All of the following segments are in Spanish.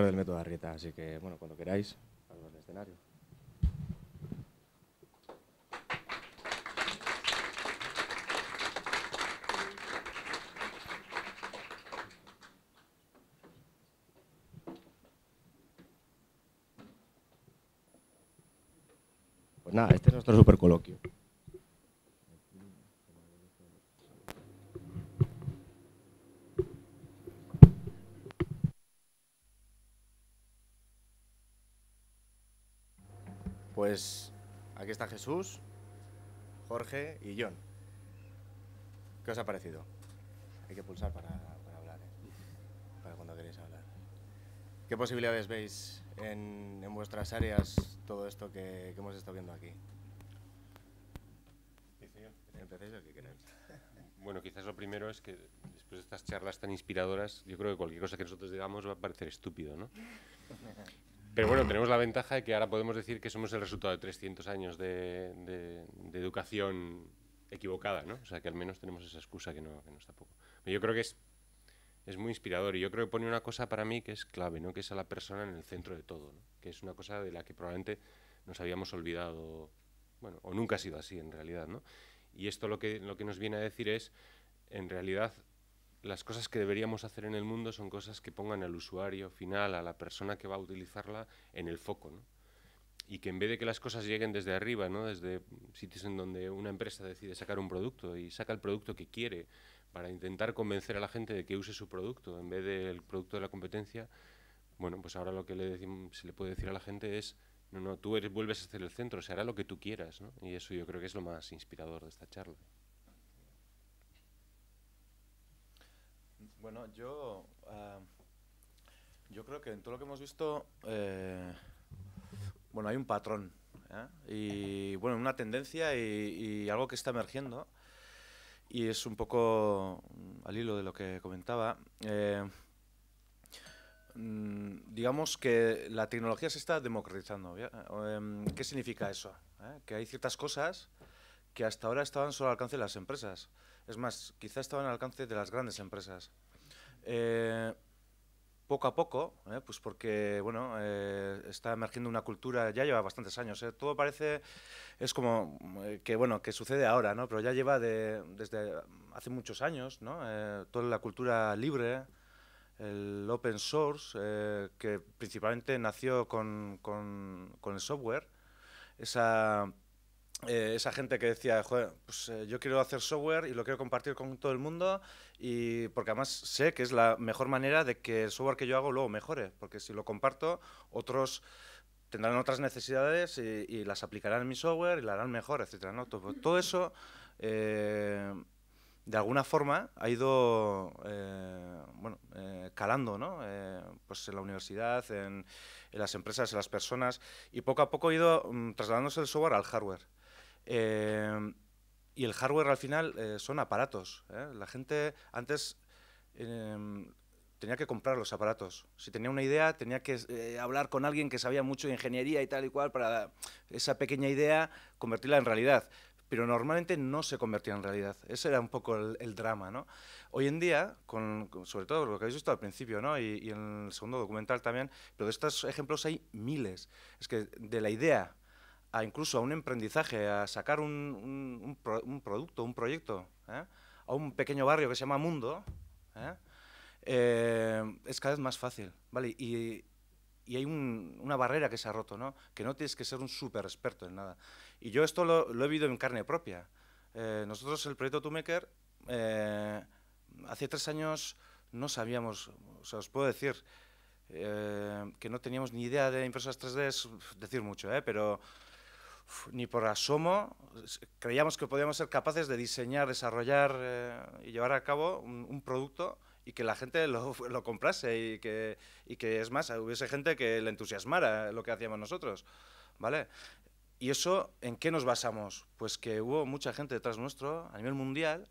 del método Arrieta, así que bueno, cuando queráis, algo de escenario. Pues nada, este es nuestro supercoloquio. a Jesús, Jorge y John. ¿Qué os ha parecido? Hay que pulsar para, hablar, ¿eh? para cuando queréis hablar. ¿Qué posibilidades veis en, vuestras áreas todo esto que, hemos estado viendo aquí? Bueno, quizás lo primero es que después de estas charlas tan inspiradoras, yo creo que cualquier cosa que nosotros digamos va a parecer estúpido, ¿no? Pero bueno, tenemos la ventaja de que ahora podemos decir que somos el resultado de 300 años de, educación equivocada, ¿no? O sea, que al menos tenemos esa excusa que no, está poco. Yo creo que es, es muy inspirador y yo creo que pone una cosa para mí que es clave, ¿no? Que es a la persona en el centro de todo, ¿no? Que es una cosa de la que probablemente nos habíamos olvidado, bueno, o nunca ha sido así en realidad, ¿no? Y esto lo que, lo que nos viene a decir es, en realidad, las cosas que deberíamos hacer en el mundo son cosas que pongan al usuario final, a la persona que va a utilizarla, en el foco. Y que en vez de que las cosas lleguen desde arriba, ¿no? desde sitios en donde una empresa decide sacar un producto y saca el producto que quiere para intentar convencer a la gente de que use su producto en vez del producto de la competencia, bueno, pues ahora lo que le se le puede decir a la gente es, no, no, tú eres, vuelves a ser el centro, se hará lo que tú quieras. Y eso yo creo que es lo más inspirador de esta charla. Bueno, yo, ah, yo creo que en todo lo que hemos visto, eh, bueno, hay un patrón ¿eh? y bueno, una tendencia y, algo que está emergiendo y es un poco al hilo de lo que comentaba. Eh, mm, digamos que la tecnología se está democratizando. Em, ¿Qué significa eso? Que hay ciertas cosas que hasta ahora estaban solo al alcance de las empresas. Es más, quizás estaban al alcance de las grandes empresas. Eh, poco a poco, eh, pues porque bueno, eh, está emergiendo una cultura, ya lleva bastantes años, todo parece, es como que bueno, que sucede ahora, ¿no? pero ya lleva desde hace muchos años, ¿no? toda la cultura libre, el open source, que principalmente nació con, con el software, esa eh, esa gente que decía, pues, eh, yo quiero hacer software y lo quiero compartir con todo el mundo, y porque además sé que es la mejor manera de que el software que yo hago luego mejore, porque si lo comparto, otros tendrán otras necesidades y, las aplicarán en mi software y la harán mejor, etcétera. Todo, eso, eh, de alguna forma, ha ido bueno, calando ¿no? pues en la universidad, en, las empresas, en las personas, y poco a poco ha ido mm, trasladándose el software al hardware. Em, y el hardware al final eh, son aparatos. ¿eh? La gente antes em, tenía que comprar los aparatos. Si tenía una idea, tenía que eh, hablar con alguien que sabía mucho de ingeniería y tal y cual para esa pequeña idea convertirla en realidad pero normalmente no se convertía en realidad. Ese era un poco el, drama, ¿no? Hoy en día, con, sobre todo lo que habéis visto al principio, ¿no? Y, y, en el segundo documental también, pero de estos ejemplos hay miles. Es que de la idea incluso a un emprendizaje, a sacar un, producto, un proyecto, ¿eh? a un pequeño barrio que se llama Mundo, ¿eh? Eh, es cada vez más fácil, ¿vale? Y, hay una barrera que se ha roto, ¿no? Que no tienes que ser un súper experto en nada. Y yo esto lo, he vivido en carne propia. nosotros, el proyecto Tumaker, hace tres años no sabíamos, o sea, os puedo decir, que no teníamos ni idea de impresoras 3D, decir mucho, ¿eh? Pero ni por asomo creíamos que podíamos ser capaces de diseñar, desarrollar eh, y llevar a cabo un, producto y que la gente lo, comprase y que, y que, es más, hubiese gente que le entusiasmara lo que hacíamos nosotros, ¿vale? ¿Y eso en qué nos basamos? Pues que hubo mucha gente detrás nuestro, a nivel mundial,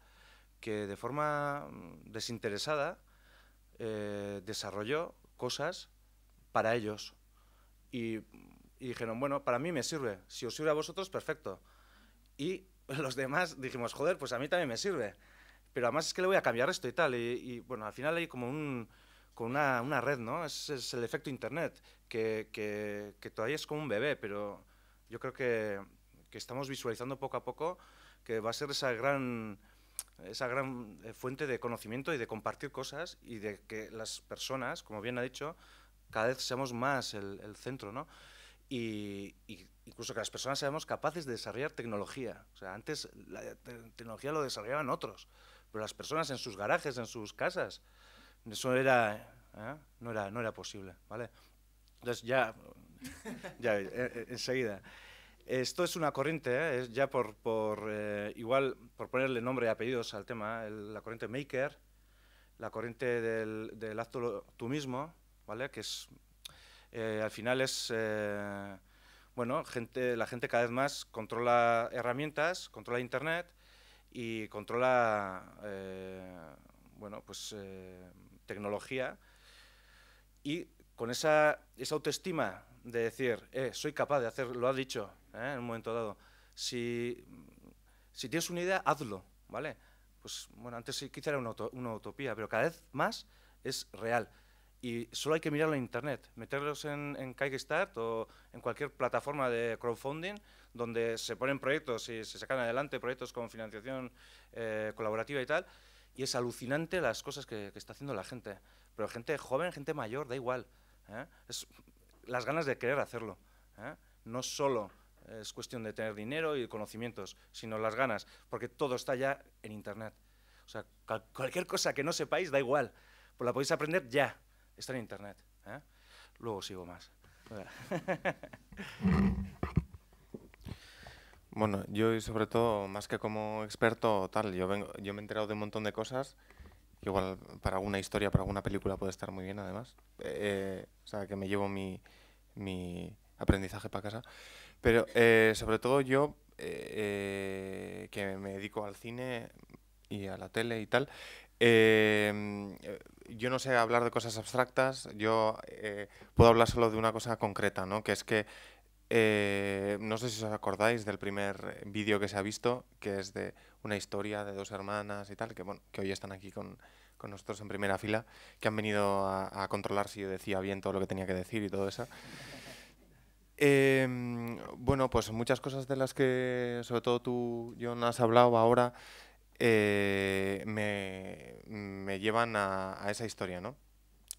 que de forma mm, desinteresada eh, desarrolló cosas para ellos. Y y dijeron, bueno, para mí me sirve. Si os sirve a vosotros, perfecto. Y los demás dijimos, joder, pues a mí también me sirve. Pero además es que le voy a cambiar esto y tal. Y, bueno, al final hay como un, con una, una, red, ¿no? Es, es, el efecto Internet, que, que, todavía es como un bebé, pero yo creo que, que, estamos visualizando poco a poco que va a ser esa gran, esa gran eh, fuente de conocimiento y de compartir cosas y de que las personas, como bien ha dicho, cada vez seamos más el, el centro, ¿no? incluso que las personas seamos capaces de desarrollar tecnología. O sea, antes la tecnología lo desarrollaban otros, pero las personas en sus garajes, en sus casas, eso era, ¿eh? no, era, no era posible. ¿vale? Entonces ya, ya eh, eh, enseguida. Esto es una corriente, es ya por, por igual por ponerle nombre y apellidos al tema, la corriente maker, la corriente del, del acto tú mismo, ¿vale? que es eh, al final es, eh, bueno, la gente cada vez más controla herramientas, controla Internet y controla, eh, bueno, pues tecnología y con esa, esa autoestima de decir, soy capaz de hacer, lo ha dicho en un momento dado, si, si tienes una idea, hazlo, ¿vale? Pues bueno, antes quizá era una utopía, pero cada vez más es real y solo hay que mirarlo en Internet, meterlos en, en o en cualquier plataforma de crowdfunding donde se ponen proyectos y se sacan adelante proyectos con financiación eh, colaborativa y tal, y es alucinante las cosas que, está haciendo la gente. Pero gente joven, gente mayor, da igual. ¿eh? Es las ganas de querer hacerlo. ¿eh? No solo es cuestión de tener dinero y conocimientos, sino las ganas, porque todo está ya en Internet. O sea, cualquier cosa que no sepáis, da igual. Pues la podéis aprender ya. Está en internet. ¿eh? Luego sigo más. Bueno, yo sobre todo, más que como experto, tal, yo, vengo, yo me he enterado de un montón de cosas, igual para alguna historia, para alguna película puede estar muy bien además. Eh, o sea, que me llevo mi, aprendizaje para casa. Pero eh, sobre todo yo, que me dedico al cine y a la tele y tal, yo no sé hablar de cosas abstractas, yo eh, puedo hablar solo de una cosa concreta, ¿no? que es que eh, no sé si os acordáis del primer vídeo que se ha visto, que es de una historia de dos hermanas y tal, que, bueno, que hoy están aquí con, nosotros en primera fila, que han venido a, controlar si yo decía bien todo lo que tenía que decir y todo eso. Em, bueno, pues muchas cosas de las que sobre todo tú, John, has hablado ahora, eh, me, llevan a, esa historia, ¿no?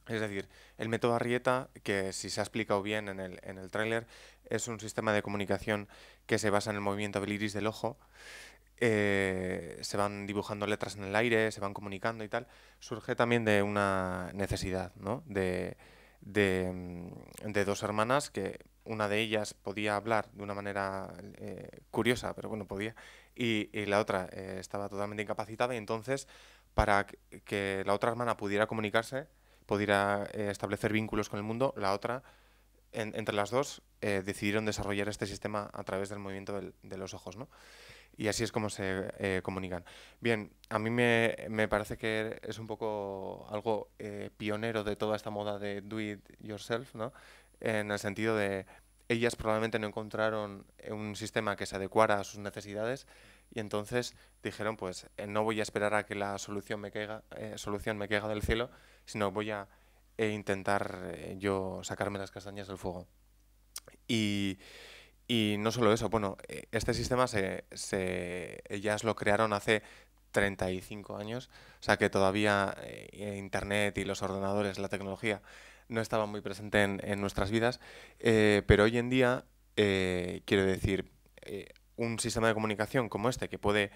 Es decir, el método Arrieta, que si se ha explicado bien en el, en el tráiler, es un sistema de comunicación que se basa en el movimiento del iris del ojo. Eh, se van dibujando letras en el aire, se van comunicando y tal. Surge también de una necesidad, ¿no? de mm, dos hermanas que una de ellas podía hablar de una manera eh, curiosa, pero bueno, podía, y, la otra eh, estaba totalmente incapacitada, y entonces para que la otra hermana pudiera comunicarse, pudiera eh, establecer vínculos con el mundo, la otra, entre las dos, decidieron desarrollar este sistema a través del movimiento del, de los ojos, ¿no? Y así es como se comunican. Bien, a mí me, me, parece que es un poco algo pionero de toda esta moda de do it yourself, ¿no? en el sentido de ellas probablemente no encontraron eh, un sistema que se adecuara a sus necesidades y entonces dijeron, pues eh, no voy a esperar a que la solución me caiga, eh, solución me caiga del cielo, sino voy a intentar yo sacarme las castañas del fuego. Y, no solo eso, bueno, este sistema se, se, ellas lo crearon hace 35 años, o sea que todavía Internet y los ordenadores, la tecnología no estaba muy presente en, nuestras vidas, eh, pero hoy en día, eh, quiero decir, eh, un sistema de comunicación como este, que puede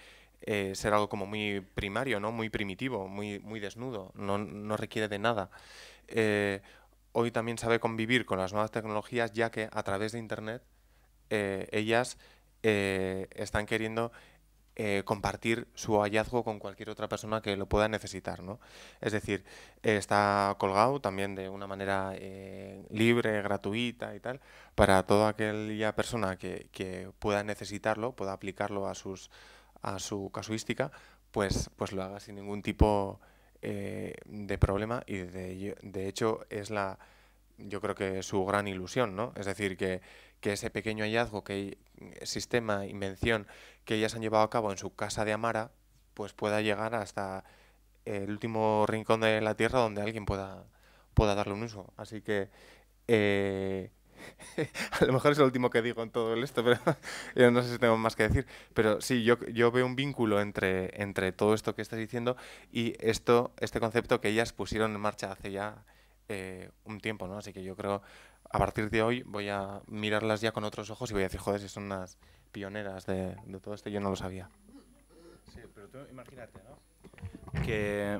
ser algo como muy primario, ¿no? muy primitivo, muy, muy desnudo, no, no requiere de nada, hoy también sabe convivir con las nuevas tecnologías, ya que a través de Internet ellas están queriendo eh, compartir su hallazgo con cualquier otra persona que lo pueda necesitar. Es decir, está colgado también de una manera eh, libre, gratuita y tal, para toda aquella persona que, pueda necesitarlo, pueda aplicarlo a, sus, a su casuística, pues, pues lo haga sin ningún tipo eh, de problema y de, hecho es la yo creo que su gran ilusión, Es decir, que, que ese pequeño hallazgo, que sistema, invención que ellas han llevado a cabo en su casa de Amara, pues pueda llegar hasta el último rincón de la Tierra donde alguien pueda, pueda darle un uso. Así que eh, a lo mejor es lo último que digo en todo esto, pero no sé si tengo más que decir. Pero sí, yo, yo veo un vínculo entre, entre todo esto que estás diciendo y esto, este concepto que ellas pusieron en marcha hace ya eh, un tiempo, ¿no? Así que yo creo, a partir de hoy, voy a mirarlas ya con otros ojos y voy a decir, joder, si son unas pioneras de, todo esto, yo no lo sabía. Sí, pero tú imagínate, ¿no? Que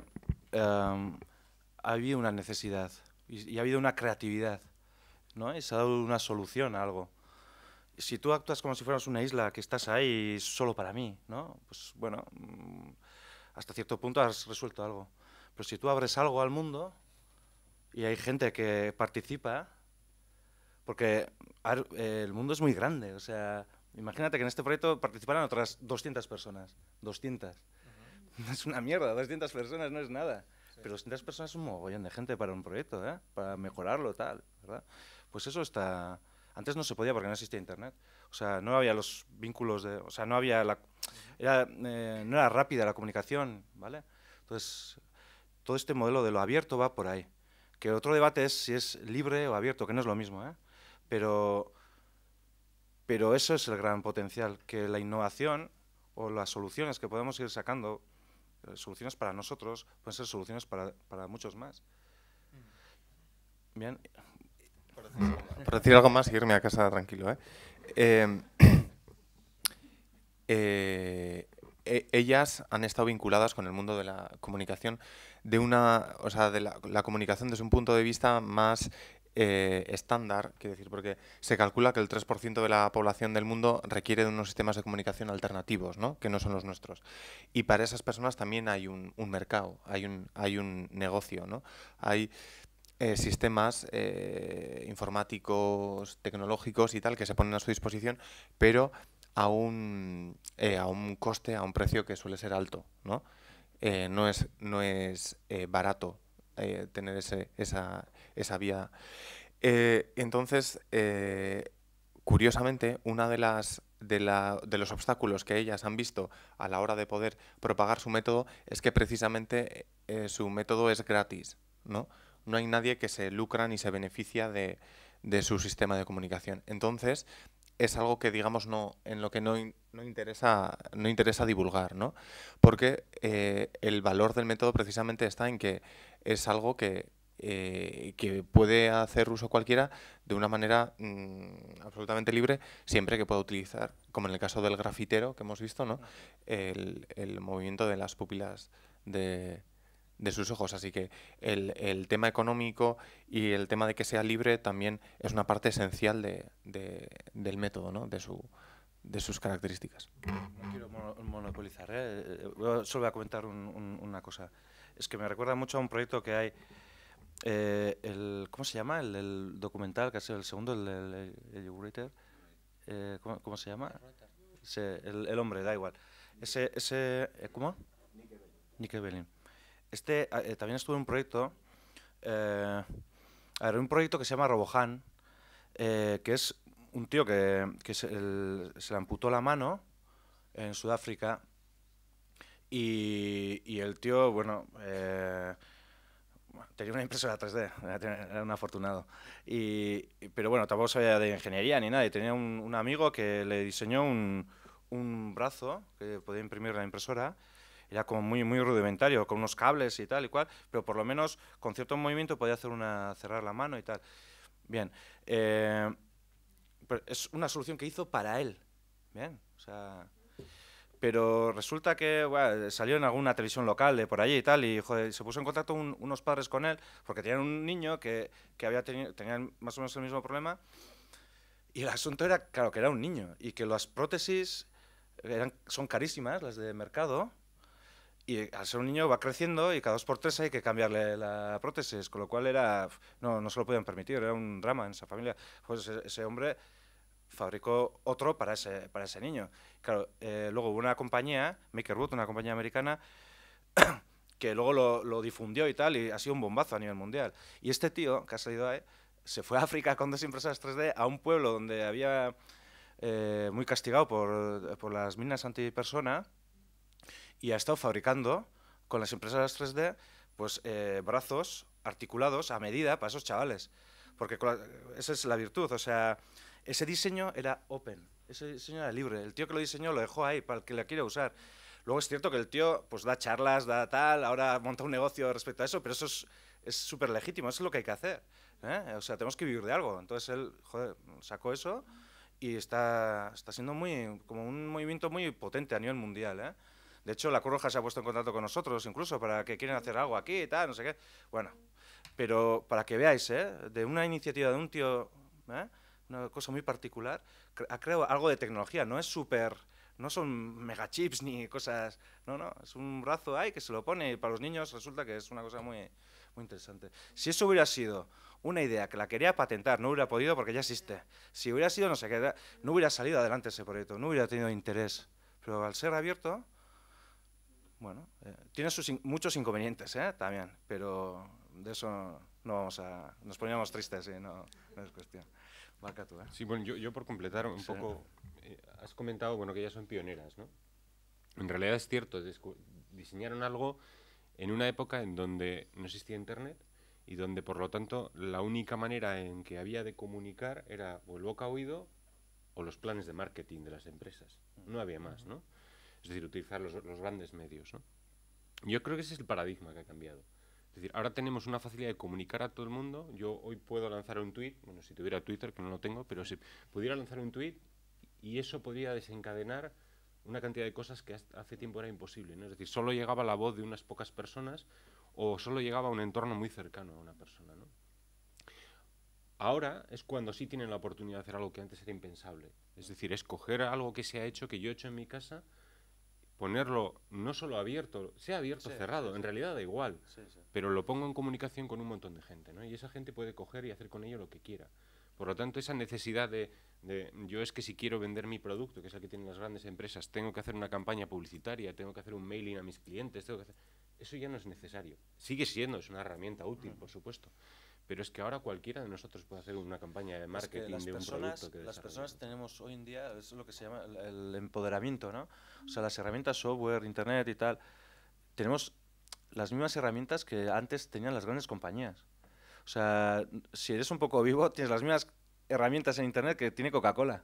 em, ha habido una necesidad y, ha habido una creatividad, ¿no? Y se ha dado una solución a algo. Si tú actúas como si fueras una isla, que estás ahí solo para mí, ¿no? Pues bueno, mm, hasta cierto punto has resuelto algo. Pero si tú abres algo al mundo y hay gente que participa, porque el mundo es muy grande, o sea, Imagínate que en este proyecto participaran otras 200 personas. 200. Es una mierda, 200 personas no es nada. Pero 200 personas es un mogollón de gente para un proyecto, ¿eh? para mejorarlo, tal, ¿verdad? Pues eso está... Antes no se podía porque no existía Internet. O sea, no había los vínculos de... O sea, no había la... Eh, no era rápida la comunicación, ¿vale? Entonces, todo este modelo de lo abierto va por ahí. Que otro debate es si es libre o abierto, que no es lo mismo, ¿eh? Pero pero eso es el gran potencial, que la innovación o las soluciones que podemos ir sacando, eh, soluciones para nosotros, pueden ser soluciones para, muchos más. Bien. Por decir, algo más, irme a casa tranquilo. ¿eh? Em, eh e-, ellas han estado vinculadas con el mundo de la comunicación de una, o sea, de la comunicación desde un punto de vista más eh, estándar, quiero decir, porque se calcula que el 3% de la población del mundo requiere de unos sistemas de comunicación alternativos, que no son los nuestros. Y para esas personas también hay un, mercado, hay un, hay un negocio, hay eh, sistemas eh, informáticos, tecnológicos y tal que se ponen a su disposición, pero a un, a un coste, a un precio que suele ser alto. No, no es, no es barato tener ese, esa esa vía. Eh, entonces, eh, curiosamente, una de las de, los obstáculos que ellas han visto a la hora de poder propagar su método es que precisamente eh, su método es gratis, ¿no? No hay nadie que se lucra ni se beneficia de, su sistema de comunicación. Entonces, es algo que digamos no en lo que no, interesa no interesa divulgar no porque el valor del método precisamente está en que es algo que eh, que puede hacer uso cualquiera de una manera mm, absolutamente libre, siempre que pueda utilizar, como en el caso del grafitero que hemos visto, ¿no? el, el movimiento de las pupilas de, de sus ojos. Así que el, el, tema económico y el tema de que sea libre también es una parte esencial de, de, del método, ¿no? de, su, de sus características. No quiero monopolizar, ¿eh? Eh, solo voy a comentar una cosa. Es que me recuerda mucho a un proyecto que hay eh, el, ¿Cómo se llama? El, documental que ha sido el segundo, el, el, eh, ¿cómo, se llama? el, hombre, da igual. Ese, ese eh, ¿Cómo? Nick Belin. Este ah, también estuvo en un proyecto, a ver, un proyecto que se llama Robohan, que es un tío que, se, le amputó la mano en Sudáfrica y, el tío, bueno tenía una impresora 3D, era un afortunado. Y, pero bueno, tampoco sabía de ingeniería ni nada. Y tenía un, amigo que le diseñó un, un, brazo que podía imprimir la impresora. Era como muy, muy rudimentario, con unos cables y tal y cual, pero por lo menos con cierto movimiento podía hacer una, cerrar la mano y tal. Bien, eh, es una solución que hizo para él. Bien, o sea, pero resulta que salió en alguna televisión local de por allí y tal, y se puso en contacto unos padres con él, porque tenían un niño que, que había tenían más o menos el mismo problema. Y el asunto era, claro, que era un niño, y que las prótesis eran, son carísimas, las de mercado, y al ser un niño va creciendo y cada dos por tres hay que cambiarle la prótesis, con lo cual era, no, no se lo podían permitir, era un drama en esa familia. Pues ese hombre fabricó otro para ese, para ese niño. Claro, eh, luego hubo una compañía, MakerBot una compañía americana, que luego lo, difundió y tal, y ha sido un bombazo a nivel mundial. Y este tío, que ha salido ahí, se fue a África con dos impresoras 3D a un pueblo donde había eh, muy castigado por, las minas antipersona y ha estado fabricando con las impresoras 3D pues eh, brazos articulados a medida para esos chavales. Porque esa es la virtud, o sea, ese diseño era open, ese diseño era libre. El tío que lo diseñó lo dejó ahí para el que la quiera usar. Luego es cierto que el tío pues da charlas, da tal, ahora monta un negocio respecto a eso, pero eso es súper legítimo, eso es lo que hay que hacer. ¿eh? O sea, tenemos que vivir de algo. Entonces él, sacó eso y está, está siendo muy, como un movimiento muy potente a nivel mundial. ¿eh? De hecho, la Cruz se ha puesto en contacto con nosotros, incluso para que quieren hacer algo aquí y tal, no sé qué. Bueno, pero para que veáis, ¿eh? de una iniciativa de un tío una cosa muy particular. creo algo de tecnología, no es súper... No son megachips ni cosas... No, no, es un brazo ahí que se lo pone y para los niños resulta que es una cosa muy, muy interesante. Si eso hubiera sido una idea que la quería patentar, no hubiera podido porque ya existe. Si hubiera sido, no sé qué, no hubiera salido adelante ese proyecto, no hubiera tenido interés. Pero al ser abierto, bueno, eh, tiene sus muchos inconvenientes ¿eh? también, pero de eso no vamos a... Nos poníamos tristes, ¿eh? no es cuestión. Marca ¿eh? Sí, bueno, yo, por completar un poco, eh, has comentado, bueno, que ellas son pioneras, ¿no? En realidad es cierto, diseñaron algo en una época en donde no existía Internet y donde, por lo tanto, la única manera en que había de comunicar era o el boca a oído o los planes de marketing de las empresas. No mm. había más, ¿no? Es decir, utilizar los, los grandes medios, ¿no? Yo creo que ese es el paradigma que ha cambiado. Es decir, ahora tenemos una facilidad de comunicar a todo el mundo. Yo hoy puedo lanzar un tweet, bueno, si tuviera Twitter, que no lo tengo, pero si pudiera lanzar un tweet y eso podría desencadenar una cantidad de cosas que hace tiempo era imposible. Es decir, solo llegaba la voz de unas pocas personas o solo llegaba a un entorno muy cercano a una persona. Ahora es cuando sí tienen la oportunidad de hacer algo que antes era impensable. Es decir, escoger algo que se ha hecho, que yo he hecho en mi casa ponerlo no solo abierto, sea abierto o cerrado, en realidad da igual, pero lo pongo en comunicación con un montón de gente, ¿no? Y esa gente puede coger y hacer con ello lo que quiera. Por lo tanto, esa necesidad de, de, yo es que si quiero vender mi producto, que es el que tienen las grandes empresas, tengo que hacer una campaña publicitaria, tengo que hacer un mailing a mis clientes, tengo Eso ya no es necesario. Sigue siendo, es una herramienta útil, por supuesto. Pero es que ahora cualquiera de nosotros puede hacer una campaña de marketing de un personas, producto que Las personas tenemos hoy en día, es lo que se llama el, empoderamiento, ¿no? O sea, las herramientas software, internet y tal, tenemos las mismas herramientas que antes tenían las grandes compañías. O sea, si eres un poco vivo, tienes las mismas herramientas en internet que tiene Coca-Cola.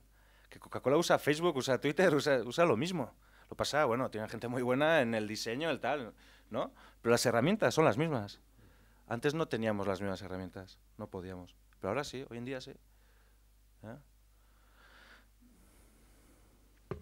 Que Coca-Cola usa Facebook, usa Twitter, usa, usa lo mismo. Lo pasa, bueno, tiene gente muy buena en el diseño, el tal, ¿no? Pero las herramientas son las mismas. Antes no teníamos las mismas herramientas, no podíamos. Pero ahora sí, hoy en día sí. ¿Eh?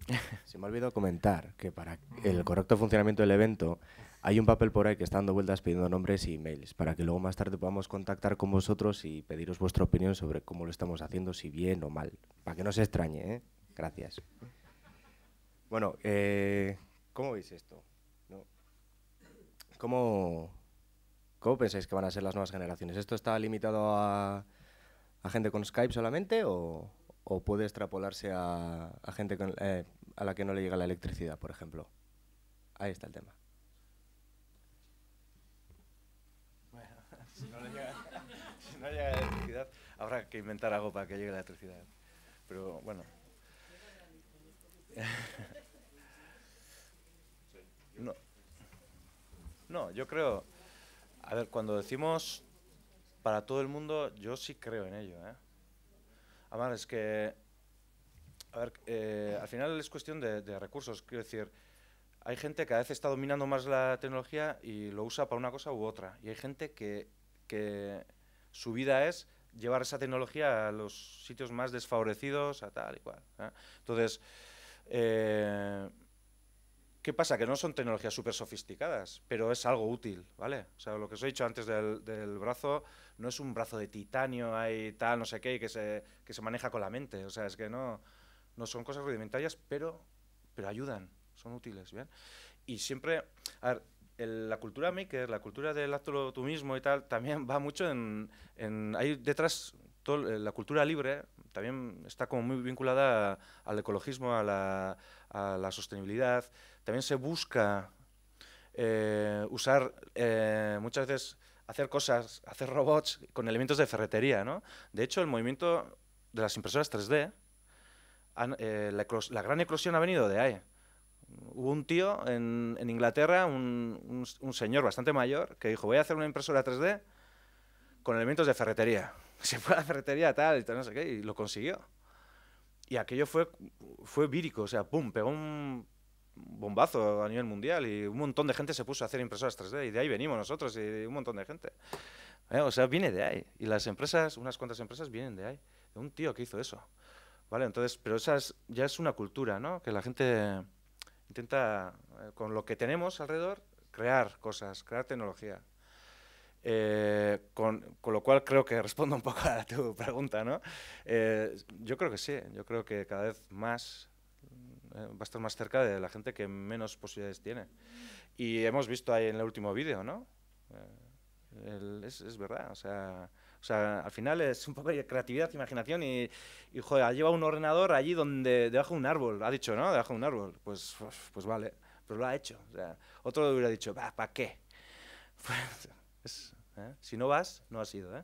Se me ha olvidado comentar que para el correcto funcionamiento del evento hay un papel por ahí que está dando vueltas pidiendo nombres y emails para que luego más tarde podamos contactar con vosotros y pediros vuestra opinión sobre cómo lo estamos haciendo, si bien o mal. Para que no se extrañe, ¿eh? Gracias. Bueno, eh, ¿cómo veis esto? ¿Cómo, ¿Cómo pensáis que van a ser las nuevas generaciones? ¿Esto está limitado a, gente con Skype solamente o, puede extrapolarse a, gente eh, a la que no le llega la electricidad, por ejemplo? Ahí está el tema. Bueno, si no le llega, la electricidad, habrá que inventar algo para que llegue la electricidad. Pero bueno. no yo creo... A ver, cuando decimos para todo el mundo, yo sí creo en ello. ¿eh? Además, es que, a ver, eh, al final es cuestión de, recursos. Quiero decir, hay gente que a veces está dominando más la tecnología y lo usa para una cosa u otra. Y hay gente que, que su vida es llevar esa tecnología a los sitios más desfavorecidos, a tal y cual. ¿eh? Entonces, eh, ¿Qué pasa? Que no son tecnologías súper sofisticadas, pero es algo útil, ¿vale? O sea, lo que os he dicho antes del, brazo no es un brazo de titanio ahí tal, no sé qué, que se, que se maneja con la mente. O sea, es que no, no son cosas rudimentarias, pero, pero ayudan, son útiles, ¿bien? Y siempre, a ver, la cultura maker, la cultura del acto tú mismo y tal, también va mucho en, en... Hay detrás eh, la cultura libre también está como muy vinculada al ecologismo, a la, sostenibilidad. También se busca eh, usar eh, muchas veces hacer cosas, hacer robots con elementos de ferretería, De hecho, el movimiento de las impresoras 3D, la, gran eclosión ha venido de ahí. Hubo un tío en, Inglaterra, un señor bastante mayor, que dijo, voy a hacer una impresora 3D con elementos de ferretería. se fue a la ferretería tal y tal, no sé qué, y lo consiguió. Y aquello fue, fue vírico, o sea, pum, pegó un bombazo a nivel mundial y un montón de gente se puso a hacer impresoras 3D y de ahí venimos nosotros y un montón de gente. Eh, o sea, viene de ahí. Y las empresas, unas cuantas empresas vienen de ahí, de un tío que hizo eso. ¿Vale? Entonces, pero esa ya es una cultura, ¿no? Que la gente intenta, eh, con lo que tenemos alrededor, crear cosas, crear tecnología. Eh, con, con, lo cual creo que respondo un poco a tu pregunta, ¿no? Eh, yo creo que sí, yo creo que cada vez más eh, va a estar más cerca de la gente que menos posibilidades tiene. Y hemos visto ahí en el último vídeo, ¿no? es, es, verdad, o sea, o sea, al final es un poco de creatividad, imaginación y, y joder, ha llevado un ordenador allí donde, debajo de un árbol, ha dicho, ¿no? Debajo de un árbol, pues, pues, vale, pero lo ha hecho. O sea, otro hubiera dicho, ¿para qué? Pues, ¿eh? Si no vas, no has ido. ¿eh?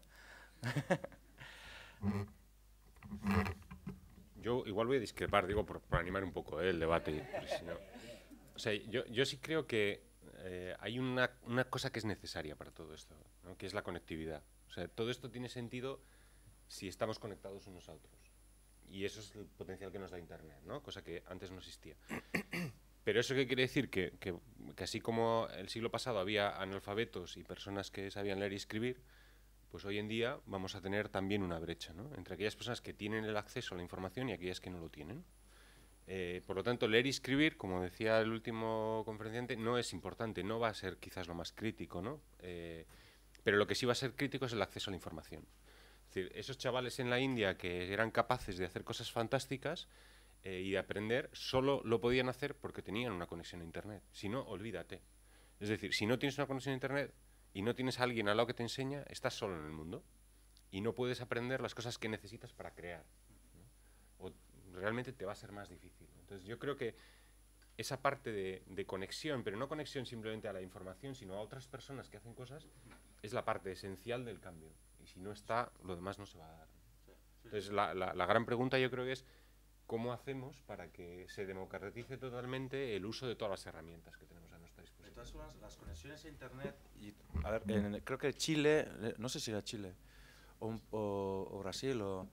yo igual voy a discrepar, digo, por, animar un poco ¿eh? el debate. O sea, yo, yo, sí creo que hay una, una, cosa que es necesaria para todo esto, que es la conectividad. O sea, todo esto tiene sentido si estamos conectados unos a otros. Y eso es el potencial que nos da Internet, ¿no? cosa que antes no existía. Pero eso qué quiere decir? Que, así como el siglo pasado había analfabetos y personas que sabían leer y escribir, pues hoy en día vamos a tener también una brecha ¿no? entre aquellas personas que tienen el acceso a la información y aquellas que no lo tienen. Eh, por lo tanto, leer y escribir, como decía el último conferenciante, no es importante, no va a ser quizás lo más crítico, ¿no? Eh, pero lo que sí va a ser crítico es el acceso a la información. Es decir, esos chavales en la India que eran capaces de hacer cosas fantásticas, eh, y aprender solo lo podían hacer porque tenían una conexión a Internet. Si no, olvídate. Es decir, si no tienes una conexión a Internet y no tienes a alguien al lado que te enseña, estás solo en el mundo y no puedes aprender las cosas que necesitas para crear. O realmente te va a ser más difícil. Entonces yo creo que esa parte de, conexión, pero no conexión simplemente a la información, sino a otras personas que hacen cosas, es la parte esencial del cambio. Y si no está, lo demás no se va a dar. Entonces la gran pregunta yo creo que es ¿Cómo hacemos para que se democratice totalmente el uso de todas las herramientas que tenemos a nuestra disposición? las conexiones a Internet, a ver, creo que Chile, eh, no sé si era Chile, o, Brasil, o,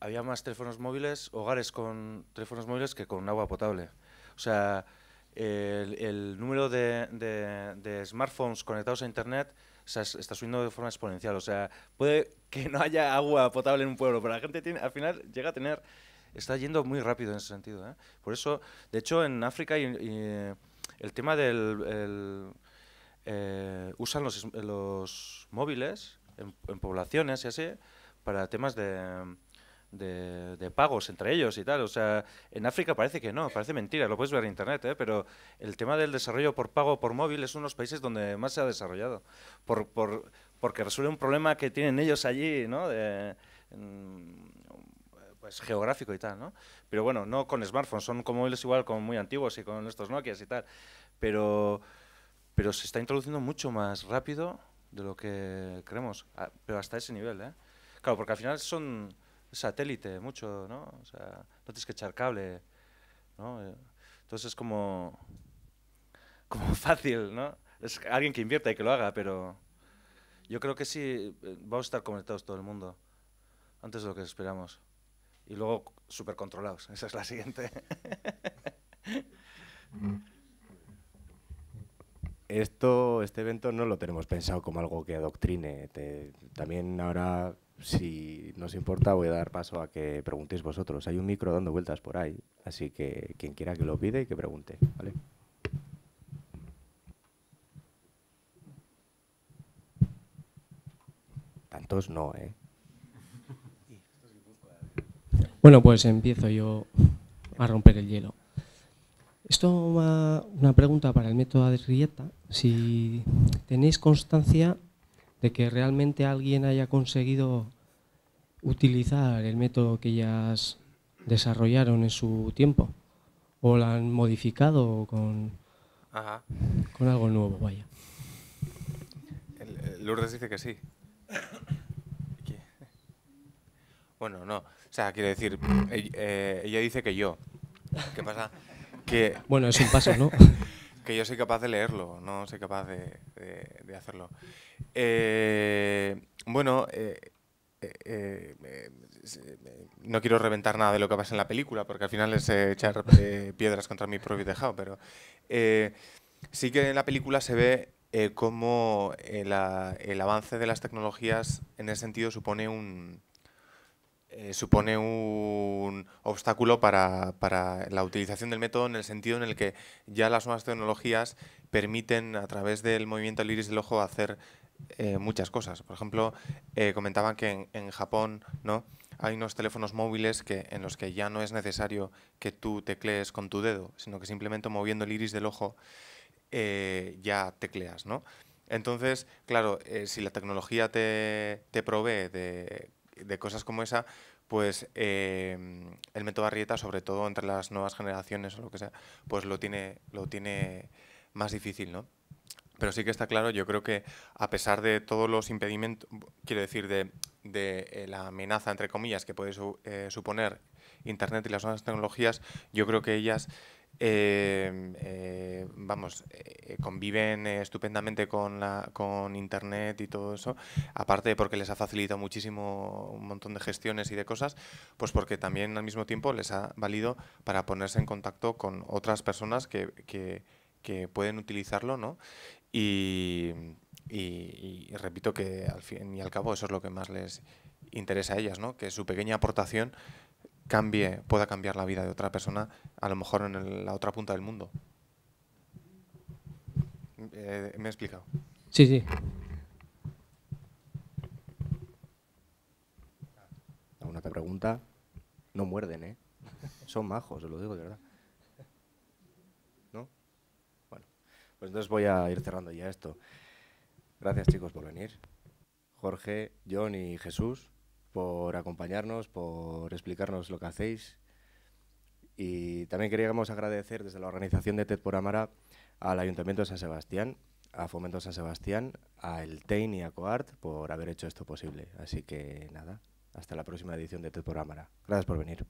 había más teléfonos móviles, hogares con teléfonos móviles que con agua potable. O sea, el, número de, smartphones conectados a Internet está subiendo de forma exponencial. O sea, puede que no haya agua potable en un pueblo, pero la gente tiene, al final llega a tener está yendo muy rápido en ese sentido. ¿eh? Por eso, de hecho, en África y, eh, el tema del... Eh, usan los, móviles en, poblaciones y así para temas de, pagos entre ellos y tal. O sea, en África parece que no, parece mentira, lo puedes ver en Internet, ¿eh? pero el tema del desarrollo por pago por móvil es uno de los países donde más se ha desarrollado, porque resuelve un problema que tienen ellos allí, ¿no? Mm, es pues, geográfico y tal, ¿no? Pero bueno, no con smartphones, son como móviles igual como muy antiguos y con estos Nokia y tal. Pero, pero se está introduciendo mucho más rápido de lo que creemos, pero hasta ese nivel, ¿eh? Claro, porque al final son satélite mucho, ¿no? O sea, no tienes que echar cable, ¿no? Eh, entonces es como, como fácil, ¿no? Es alguien que invierta y que lo haga, pero yo creo que sí, eh, vamos a estar conectados todo el mundo, antes de lo que esperamos y luego súper controlados. Esa es la siguiente. Esto, este evento no lo tenemos pensado como algo que adoctrine. también ahora, si nos importa, voy a dar paso a que preguntéis vosotros. Hay un micro dando vueltas por ahí, así que quien quiera que lo pide y que pregunte. Tantos no, ¿eh? Bueno, pues empiezo yo a romper el hielo. Esto va una pregunta para el método de Rieta. Si tenéis constancia de que realmente alguien haya conseguido utilizar el método que ellas desarrollaron en su tiempo o la han modificado con, con algo nuevo, vaya. Lourdes dice que sí. Bueno, no. O sea, quiero decir, eh, ella dice que yo. ¿Qué pasa? Que, bueno, es un paso, ¿no? que yo soy capaz de leerlo, no soy capaz de, hacerlo. Eh, bueno, eh, no quiero reventar nada de lo que pasa en la película, porque al final es echar piedras contra mi propio tejado, pero sí que en la película se ve cómo el avance de las tecnologías en ese sentido supone un, eh, supone un obstáculo para, la utilización del método en el sentido en el que ya las nuevas tecnologías permiten a través del movimiento del iris del ojo hacer eh, muchas cosas. Por ejemplo, eh, comentaban que en, Japón ¿no? hay unos teléfonos móviles que, en los que ya no es necesario que tú teclees con tu dedo, sino que simplemente moviendo el iris del ojo ya tecleas. ¿no? Entonces, claro, si la tecnología te provee de de cosas como esa, pues eh, el método Arrieta, sobre todo entre las nuevas generaciones o lo que sea, pues lo tiene, lo tiene más difícil, ¿no? Pero sí que está claro, yo creo que a pesar de todos los impedimentos, quiero decir, de, eh, la amenaza, entre comillas, que puede eh, suponer Internet y las nuevas tecnologías, yo creo que ellas Em, eh, vamos, eh, eh, conviven estupendamente con, la, con Internet y todo eso, aparte porque les ha facilitado muchísimo un montón de gestiones y de cosas, pues porque también al mismo tiempo les ha valido para ponerse en contacto con otras personas que, pueden utilizarlo, ¿no? Y, y, repito que al fin y al cabo eso es lo que más les interesa a ellas, ¿no? Que su pequeña aportación cambie, pueda cambiar la vida de otra persona, a lo mejor en la otra punta del mundo. Eh, ¿Me he explicado? Sí, sí. Una pregunta. No muerden, ¿eh? Son majos, os lo digo de verdad. ¿No? Bueno, pues entonces voy a ir cerrando ya esto. Gracias chicos por venir. Jorge, John y Jesús por acompañarnos, por explicarnos lo que hacéis. Y también queríamos agradecer desde la organización de TED por Amara al Ayuntamiento de San Sebastián, a Fomento San Sebastián, a El Tein y a Coart por haber hecho esto posible. Así que nada, hasta la próxima edición de TED por Amara. Gracias por venir.